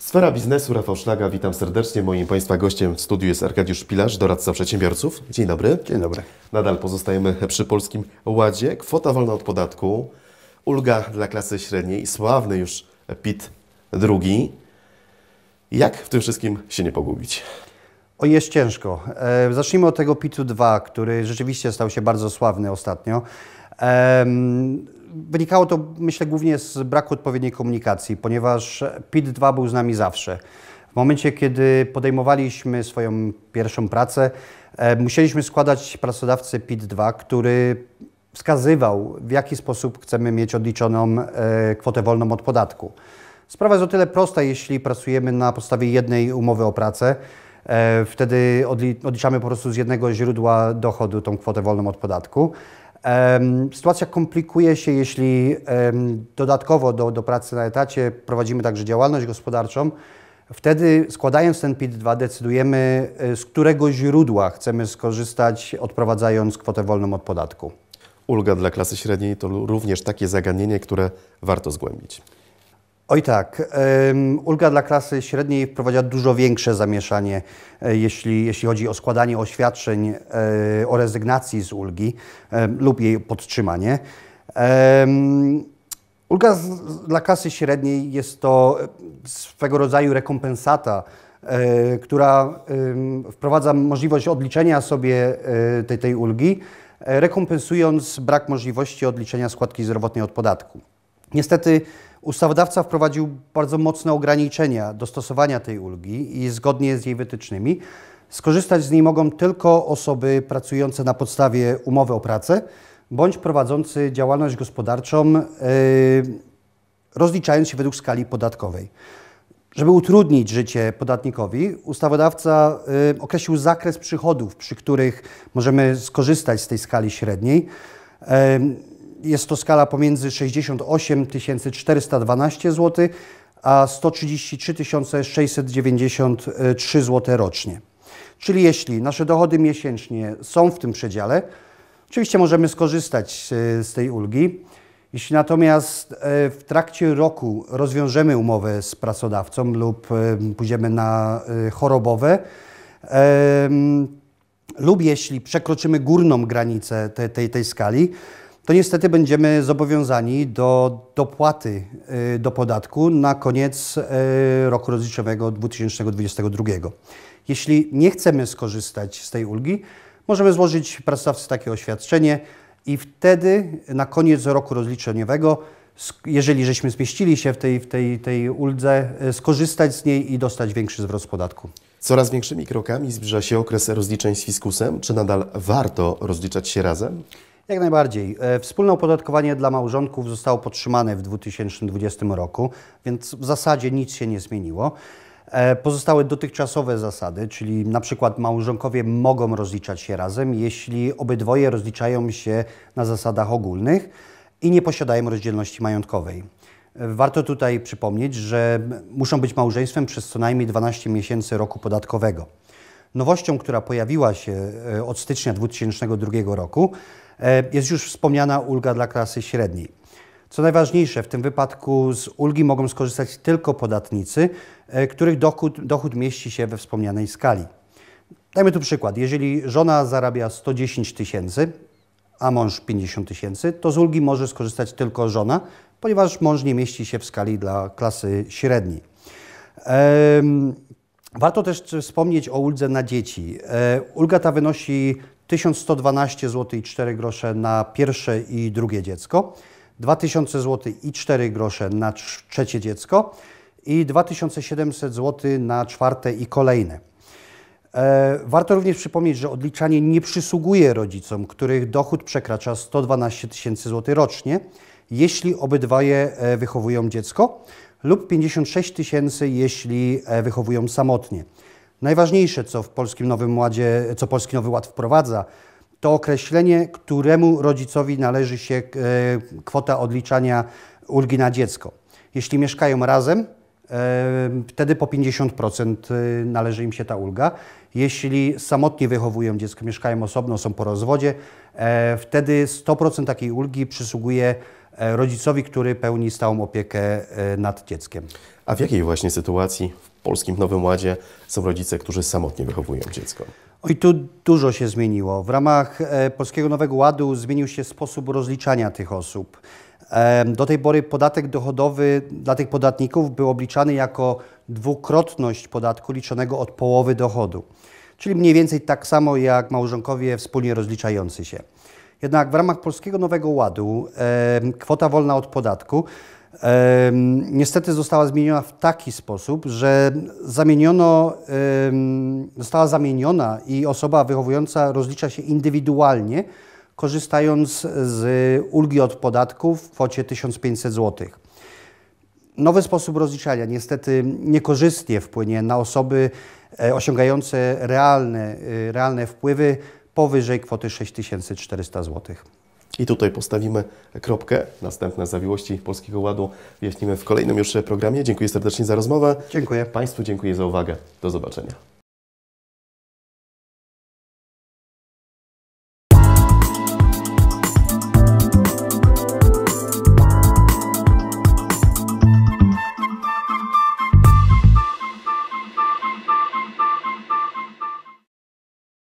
Sfera biznesu, Rafał Szlaga, witam serdecznie. Moim Państwa gościem w studiu jest Arkadiusz Pilarz, doradca przedsiębiorców. Dzień dobry. Dzień dobry. Nadal pozostajemy przy Polskim Ładzie. Kwota wolna od podatku, ulga dla klasy średniej, sławny już PIT II. Jak w tym wszystkim się nie pogubić? O, jest ciężko. E, zacznijmy od tego PIT-2, który rzeczywiście stał się bardzo sławny ostatnio. Wynikało to, myślę, głównie z braku odpowiedniej komunikacji, ponieważ PIT-2 był z nami zawsze. W momencie, kiedy podejmowaliśmy swoją pierwszą pracę, e, musieliśmy składać pracodawcy PIT-2, który wskazywał, w jaki sposób chcemy mieć odliczoną e, kwotę wolną od podatku. Sprawa jest o tyle prosta, jeśli pracujemy na podstawie jednej umowy o pracę. E, wtedy odliczamy po prostu z jednego źródła dochodu tą kwotę wolną od podatku. Sytuacja komplikuje się, jeśli dodatkowo do, do pracy na etacie prowadzimy także działalność gospodarczą. Wtedy składając ten PIT-2 decydujemy, e, z którego źródła chcemy skorzystać, odprowadzając kwotę wolną od podatku. Ulga dla klasy średniej to również takie zagadnienie, które warto zgłębić. Oj tak. ulga dla klasy średniej wprowadza dużo większe zamieszanie, e, jeśli, jeśli chodzi o składanie oświadczeń e, o rezygnacji z ulgi lub jej podtrzymanie. ulga dla klasy średniej jest to swego rodzaju rekompensata, e, która wprowadza możliwość odliczenia sobie tej, tej ulgi, rekompensując brak możliwości odliczenia składki zdrowotnej od podatku. Niestety ustawodawca wprowadził bardzo mocne ograniczenia do stosowania tej ulgi i zgodnie z jej wytycznymi skorzystać z niej mogą tylko osoby pracujące na podstawie umowy o pracę bądź prowadzący działalność gospodarczą, y, rozliczając się według skali podatkowej. Żeby utrudnić życie podatnikowi, ustawodawca y, określił zakres przychodów, przy których możemy skorzystać z tej skali średniej. Y, jest to skala pomiędzy 68 412 zł a 133 693 zł rocznie. Czyli jeśli nasze dochody miesięcznie są w tym przedziale, oczywiście możemy skorzystać e, z tej ulgi. Jeśli natomiast e, w trakcie roku rozwiążemy umowę z pracodawcą lub e, pójdziemy na chorobowe, lub jeśli przekroczymy górną granicę tej, tej, tej skali, to niestety będziemy zobowiązani do dopłaty y, do podatku na koniec y, roku rozliczowego 2022. Jeśli nie chcemy skorzystać z tej ulgi, możemy złożyć pracodawcy takie oświadczenie i wtedy na koniec roku rozliczeniowego, jeżeli żeśmy zmieścili się w tej, w tej, tej uldze, y, skorzystać z niej i dostać większy zwrot z podatku. Coraz większymi krokami zbliża się okres rozliczeń z fiskusem. Czy nadal warto rozliczać się razem? Jak najbardziej. E, wspólne opodatkowanie dla małżonków zostało podtrzymane w 2020 roku, więc w zasadzie nic się nie zmieniło. E, pozostały dotychczasowe zasady, czyli na przykład małżonkowie mogą rozliczać się razem, jeśli obydwoje rozliczają się na zasadach ogólnych i nie posiadają rozdzielności majątkowej. E, warto tutaj przypomnieć, że muszą być małżeństwem przez co najmniej 12 miesięcy roku podatkowego. Nowością, która pojawiła się od stycznia 2002 roku, E, jest już wspomniana ulga dla klasy średniej. Co najważniejsze, w tym wypadku z ulgi mogą skorzystać tylko podatnicy, e, których dochód, dochód mieści się we wspomnianej skali. Dajmy tu przykład. Jeżeli żona zarabia 110 tysięcy, a mąż 50 tysięcy, to z ulgi może skorzystać tylko żona, ponieważ mąż nie mieści się w skali dla klasy średniej. Warto też wspomnieć o uldze na dzieci. E, ulga ta wynosi 1112 zł i 4 grosze na pierwsze i drugie dziecko, 2000 zł i 4 grosze na trzecie dziecko i 2700 zł na czwarte i kolejne. E, warto również przypomnieć, że odliczanie nie przysługuje rodzicom, których dochód przekracza 112 tysięcy złotych rocznie, jeśli obydwoje e, wychowują dziecko lub 56 tysięcy, jeśli e, wychowują samotnie. Najważniejsze, co w Polskim Nowym Ładzie, co Polski Nowy Ład wprowadza, to określenie, któremu rodzicowi należy się e, kwota odliczania ulgi na dziecko. Jeśli mieszkają razem, Wtedy po 50% y, należy im się ta ulga. Jeśli samotnie wychowują dziecko, mieszkają osobno, są po rozwodzie, e, wtedy 100% takiej ulgi przysługuje e, rodzicowi, który pełni stałą opiekę e, nad dzieckiem. A w jakiej właśnie sytuacji w polskim Nowym Ładzie są rodzice, którzy samotnie wychowują dziecko? Oj, tu dużo się zmieniło. W ramach Polskiego Nowego Ładu zmienił się sposób rozliczania tych osób. Do tej pory podatek dochodowy dla tych podatników był obliczany jako dwukrotność podatku liczonego od połowy dochodu, czyli mniej więcej tak samo jak małżonkowie wspólnie rozliczający się. Jednak w ramach Polskiego Nowego Ładu kwota wolna od podatku niestety została zmieniona w taki sposób, że zamieniono, została zamieniona i osoba wychowująca rozlicza się indywidualnie korzystając z ulgi od podatków w kwocie 1500 zł. Nowy sposób rozliczania niestety niekorzystnie wpłynie na osoby e, osiągające realne, e, realne wpływy powyżej kwoty 6400 zł. I tutaj postawimy kropkę. Następne zawiłości Polskiego Ładu wyjaśnimy w kolejnym już programie. Dziękuję serdecznie za rozmowę. Dziękuję. Państwu dziękuję za uwagę. Do zobaczenia.